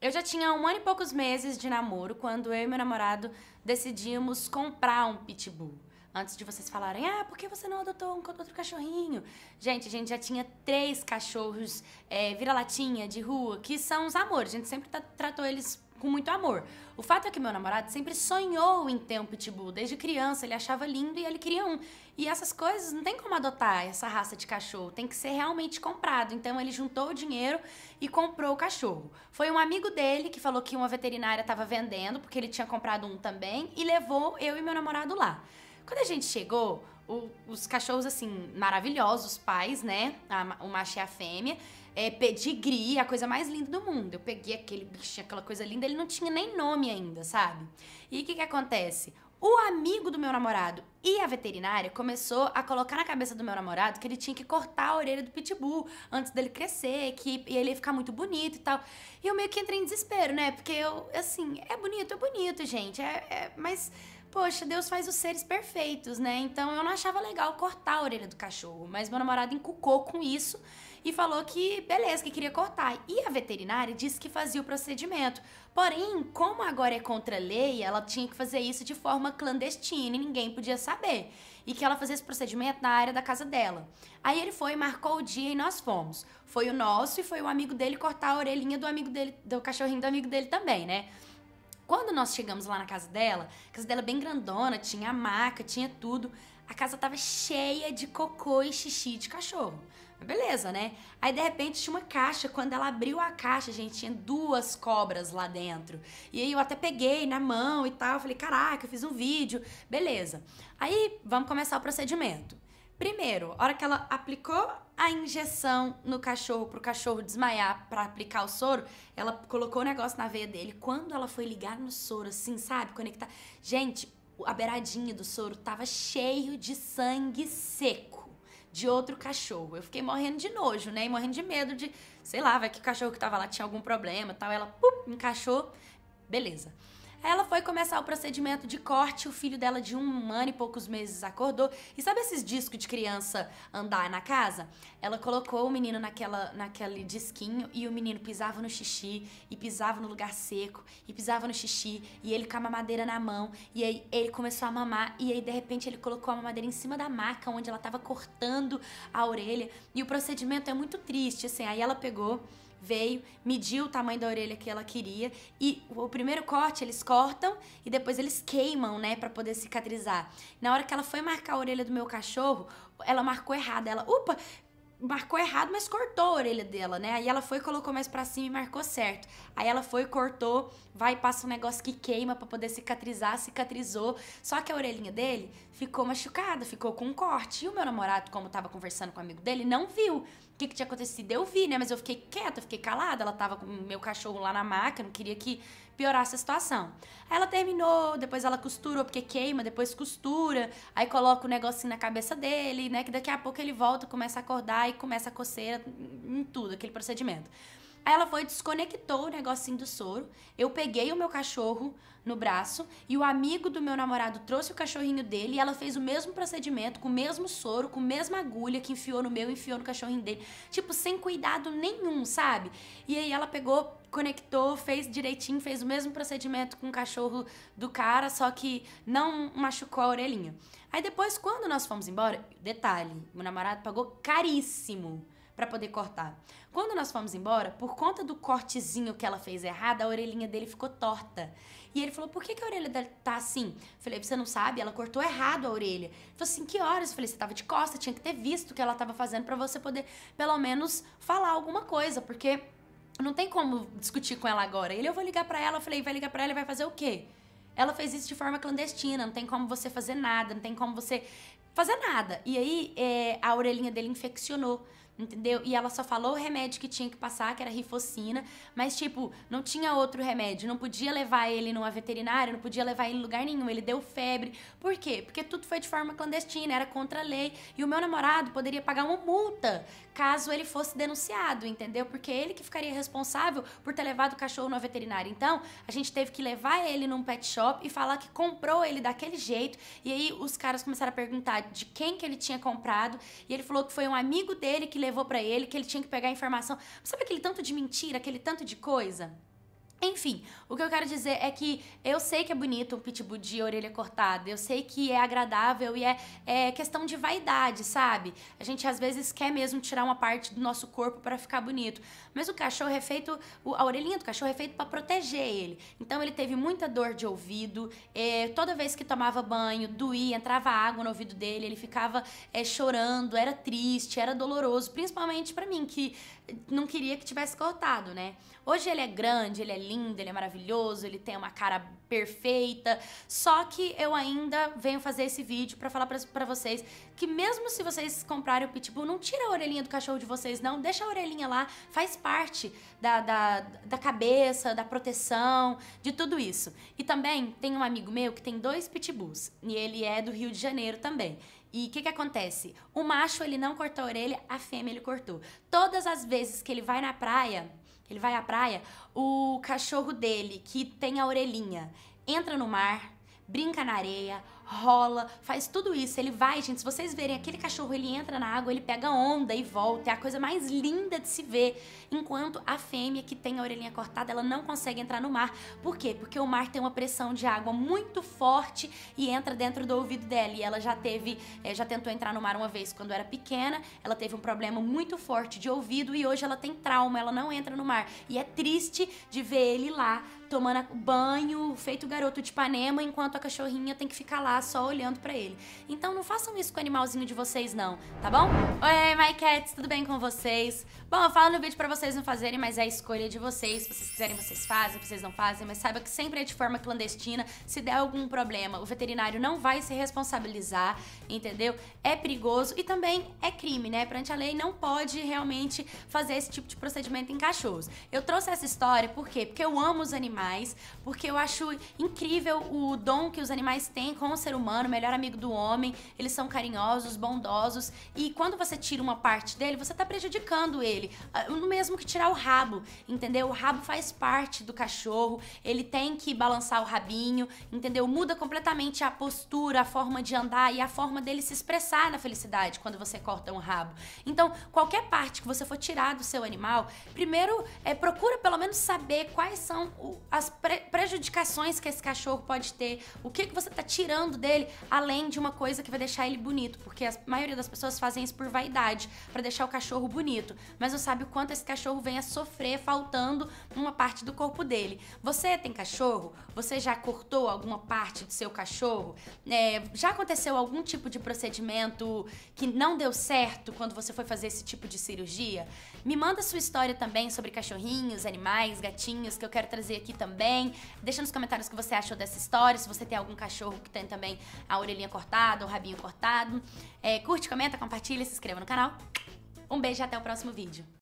Eu já tinha um ano e poucos meses de namoro quando eu e meu namorado decidimos comprar um pitbull. Antes de vocês falarem, ah, por que você não adotou um outro cachorrinho? Gente, a gente já tinha três cachorros é, vira-latinha de rua, que são os amores. A gente sempre tá, tratou eles com muito amor. O fato é que meu namorado sempre sonhou em ter um pitbull. Desde criança ele achava lindo e ele queria um. E essas coisas não tem como adotar essa raça de cachorro, tem que ser realmente comprado. Então ele juntou o dinheiro e comprou o cachorro. Foi um amigo dele que falou que uma veterinária estava vendendo, porque ele tinha comprado um também, e levou eu e meu namorado lá. Quando a gente chegou, o, os cachorros, assim, maravilhosos, pais, né? A, o macho e a fêmea é, pedigree, a coisa mais linda do mundo. Eu peguei aquele bicho, aquela coisa linda, ele não tinha nem nome ainda, sabe? E o que, que acontece? O amigo do meu namorado e a veterinária começou a colocar na cabeça do meu namorado que ele tinha que cortar a orelha do pitbull antes dele crescer, que ele ia ficar muito bonito e tal. E eu meio que entrei em desespero, né? Porque eu, assim, é bonito, é bonito, gente. É, é, mas, poxa, Deus faz os seres perfeitos, né? Então eu não achava legal cortar a orelha do cachorro. Mas meu namorado encucou com isso e falou que beleza, que queria cortar. E a veterinária disse que fazia o procedimento. Porém, como agora é contra a lei, ela tinha que fazer isso de forma clandestina e ninguém podia saber. E que ela fazia esse procedimento na área da casa dela. Aí ele foi, marcou o dia e nós fomos. Foi o nosso e foi o amigo dele cortar a orelhinha do amigo dele, do cachorrinho do amigo dele também, né? Quando nós chegamos lá na casa dela, a casa dela é bem grandona, tinha maca, tinha tudo. A casa tava cheia de cocô e xixi de cachorro. beleza, né? Aí de repente tinha uma caixa. Quando ela abriu a caixa, gente, tinha duas cobras lá dentro. E aí eu até peguei na mão e tal. Falei, caraca, eu fiz um vídeo. Beleza. Aí vamos começar o procedimento. Primeiro, a hora que ela aplicou a injeção no cachorro para o cachorro desmaiar para aplicar o soro, ela colocou o negócio na veia dele. Quando ela foi ligar no soro, assim, sabe? Conectar. Gente, a beiradinha do soro tava cheio de sangue seco de outro cachorro. Eu fiquei morrendo de nojo, né? E morrendo de medo de, sei lá, vai que o cachorro que tava lá tinha algum problema, tal. Ela, pup, encaixou. Beleza. Ela foi começar o procedimento de corte, o filho dela de um ano e poucos meses acordou. E sabe esses discos de criança andar na casa? Ela colocou o menino naquela, naquele disquinho e o menino pisava no xixi, e pisava no lugar seco, e pisava no xixi, e ele com a mamadeira na mão, e aí ele começou a mamar, e aí de repente ele colocou a mamadeira em cima da maca onde ela estava cortando a orelha. E o procedimento é muito triste, assim. Aí ela pegou veio, mediu o tamanho da orelha que ela queria e o primeiro corte eles cortam e depois eles queimam, né, para poder cicatrizar. Na hora que ela foi marcar a orelha do meu cachorro, ela marcou errada. Ela, upa, marcou errado, mas cortou a orelha dela, né? Aí ela foi, colocou mais para cima e marcou certo. Aí ela foi, cortou, vai passa um negócio que queima para poder cicatrizar, cicatrizou. Só que a orelhinha dele ficou machucada, ficou com um corte. E o meu namorado, como tava conversando com um amigo dele, não viu o que, que tinha acontecido. Eu vi, né? Mas eu fiquei quieta, fiquei calada. Ela tava com o meu cachorro lá na maca, não queria que piorar a situação. ela terminou, depois ela costurou, porque queima, depois costura, aí coloca o negocinho na cabeça dele, né? Que daqui a pouco ele volta, começa a acordar e começa a coceira em tudo, aquele procedimento. Aí ela foi desconectou o negocinho do soro. Eu peguei o meu cachorro no braço e o amigo do meu namorado trouxe o cachorrinho dele e ela fez o mesmo procedimento, com o mesmo soro, com a mesma agulha que enfiou no meu, enfiou no cachorrinho dele. Tipo, sem cuidado nenhum, sabe? E aí ela pegou, conectou, fez direitinho, fez o mesmo procedimento com o cachorro do cara, só que não machucou a orelhinha. Aí depois, quando nós fomos embora, detalhe, meu namorado pagou caríssimo para poder cortar. Quando nós fomos embora, por conta do cortezinho que ela fez errado, a orelhinha dele ficou torta. E ele falou: "Por que, que a orelha dela tá assim?" Eu falei: é, "Você não sabe? Ela cortou errado a orelha." Ele falou assim: "Que horas?" Eu falei: "Você tava de costa, tinha que ter visto o que ela tava fazendo para você poder pelo menos falar alguma coisa, porque não tem como discutir com ela agora. Ele, eu vou ligar para ela. Eu falei, vai ligar para ela e vai fazer o quê? Ela fez isso de forma clandestina, não tem como você fazer nada, não tem como você fazer nada. E aí é, a orelhinha dele infeccionou entendeu? E ela só falou o remédio que tinha que passar, que era rifocina, mas tipo, não tinha outro remédio, não podia levar ele numa veterinária, não podia levar ele em lugar nenhum, ele deu febre. Por quê? Porque tudo foi de forma clandestina, era contra a lei, e o meu namorado poderia pagar uma multa caso ele fosse denunciado, entendeu? Porque ele que ficaria responsável por ter levado o cachorro numa veterinária. Então, a gente teve que levar ele num pet shop e falar que comprou ele daquele jeito, e aí os caras começaram a perguntar de quem que ele tinha comprado, e ele falou que foi um amigo dele que levou levou para ele, que ele tinha que pegar informação. Sabe aquele tanto de mentira, aquele tanto de coisa? Enfim, o que eu quero dizer é que eu sei que é bonito um pitbull de orelha cortada, eu sei que é agradável e é, é questão de vaidade, sabe? A gente às vezes quer mesmo tirar uma parte do nosso corpo para ficar bonito, mas o cachorro é feito, a orelhinha do cachorro é feito para proteger ele. Então ele teve muita dor de ouvido, é, toda vez que tomava banho, doía, entrava água no ouvido dele, ele ficava é, chorando, era triste, era doloroso, principalmente para mim que não queria que tivesse cortado, né? Hoje ele é grande, ele é lindo, ele é maravilhoso, ele tem uma cara perfeita. Só que eu ainda venho fazer esse vídeo para falar para vocês que mesmo se vocês comprarem o Pitbull, não tira a orelhinha do cachorro de vocês, não. Deixa a orelhinha lá, faz parte da, da, da cabeça, da proteção, de tudo isso. E também tem um amigo meu que tem dois Pitbulls e ele é do Rio de Janeiro também. E o que, que acontece? O macho ele não cortou a orelha, a fêmea ele cortou. Todas as vezes que ele vai na praia, ele vai à praia, o cachorro dele, que tem a orelhinha, entra no mar, brinca na areia, rola, faz tudo isso. Ele vai, gente, se vocês verem aquele cachorro, ele entra na água, ele pega onda e volta. É a coisa mais linda de se ver. Enquanto a fêmea que tem a orelhinha cortada, ela não consegue entrar no mar. Por quê? Porque o mar tem uma pressão de água muito forte e entra dentro do ouvido dela. E ela já teve, é, já tentou entrar no mar uma vez quando era pequena, ela teve um problema muito forte de ouvido e hoje ela tem trauma, ela não entra no mar. E é triste de ver ele lá tomando banho, feito garoto de Ipanema, enquanto a cachorrinha tem que ficar lá só olhando para ele. Então não façam isso com o animalzinho de vocês não, tá bom? Oi, my cats, tudo bem com vocês? Bom, eu falo no vídeo para vocês não fazerem, mas é a escolha de vocês. Se vocês quiserem, vocês fazem, se vocês não fazem, mas saiba que sempre é de forma clandestina. Se der algum problema, o veterinário não vai se responsabilizar, entendeu? É perigoso e também é crime, né? Perante a lei não pode realmente fazer esse tipo de procedimento em cachorros. Eu trouxe essa história por quê? Porque eu amo os animais, porque eu acho incrível o dom que os animais têm com o ser humano, melhor amigo do homem, eles são carinhosos, bondosos, e quando você tira uma parte dele, você está prejudicando ele. Ah, no mesmo que tirar o rabo, entendeu? O rabo faz parte do cachorro, ele tem que balançar o rabinho, entendeu? Muda completamente a postura, a forma de andar e a forma dele se expressar na felicidade quando você corta um rabo. Então, qualquer parte que você for tirar do seu animal, primeiro é, procura pelo menos saber quais são o, as pre prejudicações que esse cachorro pode ter, o que, que você está tirando cuidando dele, além de uma coisa que vai deixar ele bonito, porque a maioria das pessoas fazem isso por vaidade, para deixar o cachorro bonito, mas não sabe o quanto esse cachorro vem a sofrer faltando uma parte do corpo dele. Você tem cachorro? Você já cortou alguma parte do seu cachorro? É, já aconteceu algum tipo de procedimento que não deu certo quando você foi fazer esse tipo de cirurgia? Me manda sua história também sobre cachorrinhos, animais, gatinhos, que eu quero trazer aqui também. Deixa nos comentários o que você achou dessa história, se você tem algum cachorro que tenta também a orelhinha cortada, o rabinho cortado. É, curte, comenta, compartilha, se inscreva no canal. Um beijo e até o próximo vídeo.